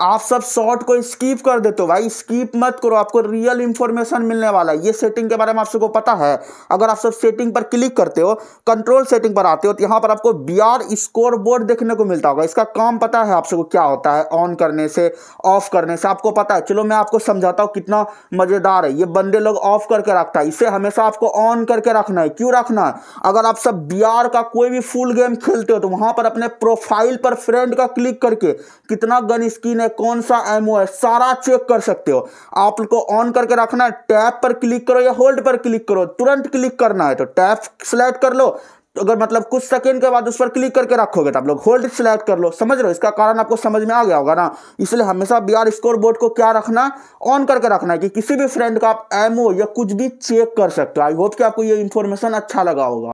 आप सब शॉर्ट को स्कीप कर देते हो भाई स्कीप मत करो आपको रियल इंफॉर्मेशन मिलने वाला है ये सेटिंग के बारे में आप सबको पता है अगर आप सब सेटिंग पर क्लिक करते हो कंट्रोल सेटिंग पर आते हो तो यहाँ पर आपको बी आर स्कोर बोर्ड देखने को मिलता होगा इसका काम पता है आप सबको क्या होता है ऑन करने से ऑफ करने से आपको पता है चलो मैं आपको समझाता हूँ कितना मज़ेदार है ये बंदे लोग ऑफ करके रखता है इसे हमेशा आपको ऑन करके रखना है क्यों रखना है अगर आप सब बी का कोई भी फुल गेम खेलते हो तो वहां पर अपने प्रोफाइल पर फ्रेंड का क्लिक करके कितना गन स्किन में कौन सा एम है सारा चेक कर सकते हो आप लोग को ऑन करके रखना है टैप पर क्लिक करो या होल्ड पर क्लिक करो तुरंत क्लिक करना है तो टैप सेलेक्ट कर लो तो अगर मतलब कुछ सेकंड के बाद उस पर क्लिक करके रखोगे तो आप लोग होल्ड सेलेक्ट कर लो समझ रहे हो इसका कारण आपको समझ में आ गया होगा ना इसलिए हमेशा बी आर स्कोर बोर्ड को क्या रखना ऑन करके रखना है कि किसी भी फ्रेंड का आप एमओ या कुछ भी चेक कर सकते हो आई होप कि आपको ये इन्फॉर्मेशन अच्छा लगा होगा